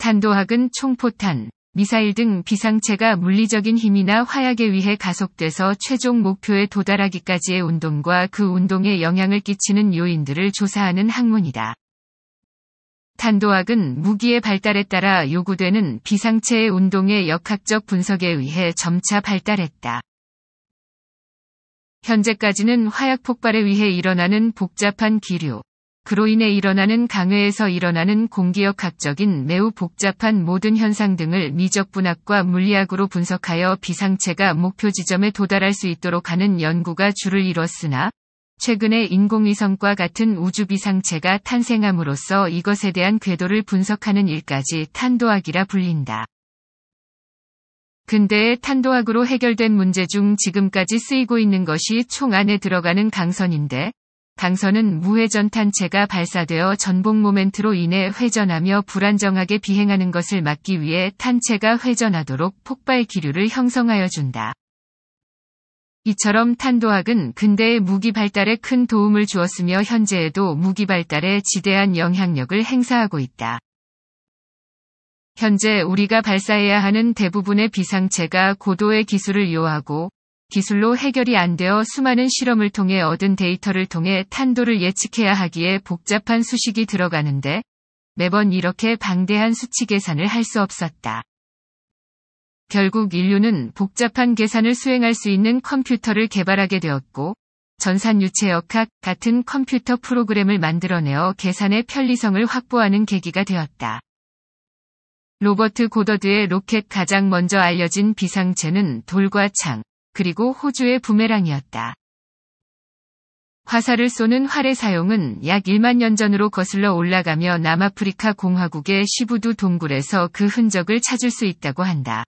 탄도학은 총포탄, 미사일 등 비상체가 물리적인 힘이나 화약에 의해 가속돼서 최종 목표에 도달하기까지의 운동과 그 운동에 영향을 끼치는 요인들을 조사하는 학문이다. 탄도학은 무기의 발달에 따라 요구되는 비상체의 운동의 역학적 분석에 의해 점차 발달했다. 현재까지는 화약 폭발에 의해 일어나는 복잡한 기류, 그로 인해 일어나는 강외에서 일어나는 공기역학적인 매우 복잡한 모든 현상 등을 미적분학과 물리학으로 분석하여 비상체가 목표 지점에 도달할 수 있도록 하는 연구가 주를 이뤘으나 최근에 인공위성과 같은 우주비상체가 탄생함으로써 이것에 대한 궤도를 분석하는 일까지 탄도학이라 불린다. 근대의 탄도학으로 해결된 문제 중 지금까지 쓰이고 있는 것이 총 안에 들어가는 강선인데 당선은 무회전 탄체가 발사되어 전복 모멘트로 인해 회전하며 불안정하게 비행하는 것을 막기 위해 탄체가 회전하도록 폭발 기류를 형성하여 준다. 이처럼 탄도학은 근대의 무기 발달에 큰 도움을 주었으며 현재에도 무기 발달에 지대한 영향력을 행사하고 있다. 현재 우리가 발사해야 하는 대부분의 비상체가 고도의 기술을 요하고 기술로 해결이 안 되어 수많은 실험을 통해 얻은 데이터를 통해 탄도를 예측해야 하기에 복잡한 수식이 들어가는데 매번 이렇게 방대한 수치 계산을 할 수 없었다. 결국 인류는 복잡한 계산을 수행할 수 있는 컴퓨터를 개발하게 되었고 전산유체역학 같은 컴퓨터 프로그램을 만들어내어 계산의 편리성을 확보하는 계기가 되었다. 로버트 고더드의 로켓 가장 먼저 알려진 비상체는 돌과 창, 그리고 호주의 부메랑이었다. 화살을 쏘는 활의 사용은 약 1만 년 전으로 거슬러 올라가며 남아프리카 공화국의 시부두 동굴에서 그 흔적을 찾을 수 있다고 한다.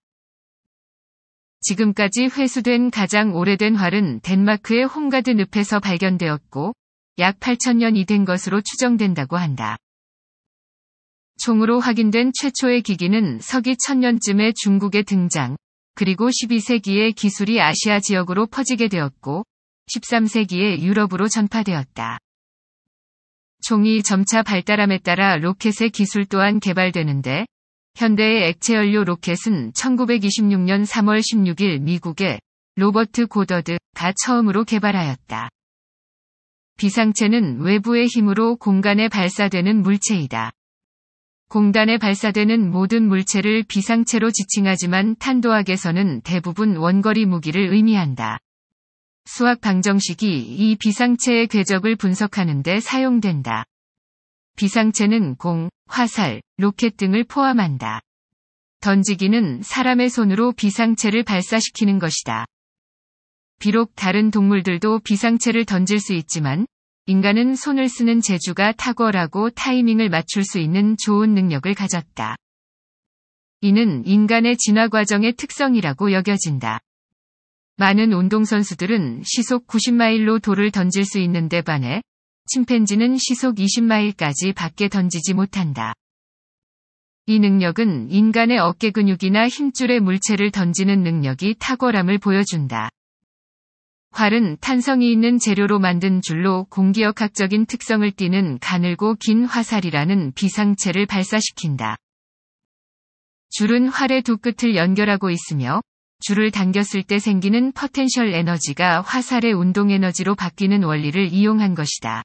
지금까지 회수된 가장 오래된 활은 덴마크의 홈가드 늪에서 발견되었고 약 8천년이 된 것으로 추정된다고 한다. 총으로 확인된 최초의 기기는 서기 1000년쯤에 중국의 등장, 그리고 12세기에 기술이 아시아 지역으로 퍼지게 되었고 13세기에 유럽으로 전파되었다. 종이 점차 발달함에 따라 로켓의 기술 또한 개발되는데 현대의 액체 연료 로켓은 1926년 3월 16일 미국의 로버트 고더드가 처음으로 개발하였다. 비상체는 외부의 힘으로 공간에 발사되는 물체이다. 공단에 발사되는 모든 물체를 비상체로 지칭하지만 탄도학에서는 대부분 원거리 무기를 의미한다. 수학 방정식이 이 비상체의 궤적을 분석하는 데 사용된다. 비상체는 공, 화살, 로켓 등을 포함한다. 던지기는 사람의 손으로 비상체를 발사시키는 것이다. 비록 다른 동물들도 비상체를 던질 수 있지만 인간은 손을 쓰는 재주가 탁월하고 타이밍을 맞출 수 있는 좋은 능력을 가졌다. 이는 인간의 진화 과정의 특성이라고 여겨진다. 많은 운동선수들은 시속 90마일로 돌을 던질 수 있는데 반해 침팬지는 시속 20마일까지 밖에 던지지 못한다. 이 능력은 인간의 어깨 근육이나 힘줄의 물체를 던지는 능력이 탁월함을 보여준다. 활은 탄성이 있는 재료로 만든 줄로 공기역학적인 특성을 띠는 가늘고 긴 화살이라는 비상체를 발사시킨다. 줄은 활의 두 끝을 연결하고 있으며 줄을 당겼을 때 생기는 퍼텐셜 에너지가 화살의 운동 에너지로 바뀌는 원리를 이용한 것이다.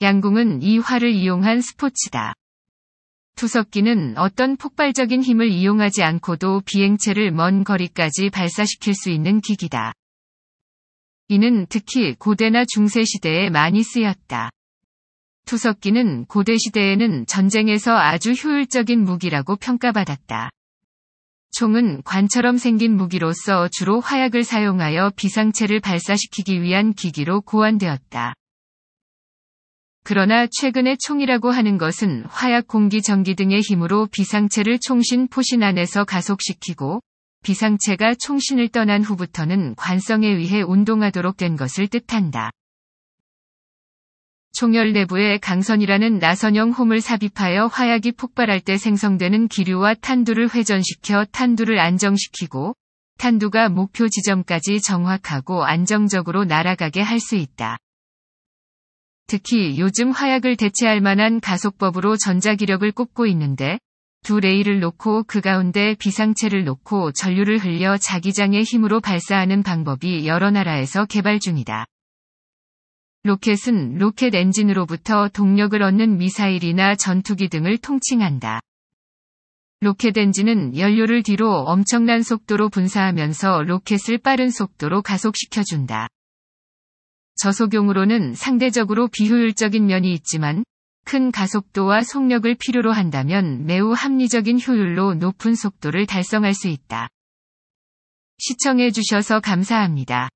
양궁은 이 활을 이용한 스포츠다. 투석기는 어떤 폭발적인 힘을 이용하지 않고도 비행체를 먼 거리까지 발사시킬 수 있는 기기다. 이는 특히 고대나 중세시대에 많이 쓰였다. 투석기는 고대시대에는 전쟁에서 아주 효율적인 무기라고 평가받았다. 총은 관처럼 생긴 무기로서 주로 화약을 사용하여 비상체를 발사시키기 위한 기기로 고안되었다. 그러나 최근의 총이라고 하는 것은 화약 공기 전기 등의 힘으로 비상체를 총신 포신 안에서 가속시키고 비상체가 총신을 떠난 후부터는 관성에 의해 운동하도록 된 것을 뜻한다. 총열 내부에 강선이라는 나선형 홈을 삽입하여 화약이 폭발할 때 생성되는 기류와 탄두를 회전시켜 탄두를 안정시키고 탄두가 목표 지점까지 정확하고 안정적으로 날아가게 할 수 있다. 특히 요즘 화약을 대체할 만한 가속법으로 전자기력을 꼽고 있는데 두 레일을 놓고 그 가운데 비상체를 놓고 전류를 흘려 자기장의 힘으로 발사하는 방법이 여러 나라에서 개발 중이다. 로켓은 로켓 엔진으로부터 동력을 얻는 미사일이나 전투기 등을 통칭한다. 로켓 엔진은 연료를 뒤로 엄청난 속도로 분사하면서 로켓을 빠른 속도로 가속시켜준다. 저속용으로는 상대적으로 비효율적인 면이 있지만 큰 가속도와 속력을 필요로 한다면 매우 합리적인 효율로 높은 속도를 달성할 수 있다. 시청해주셔서 감사합니다.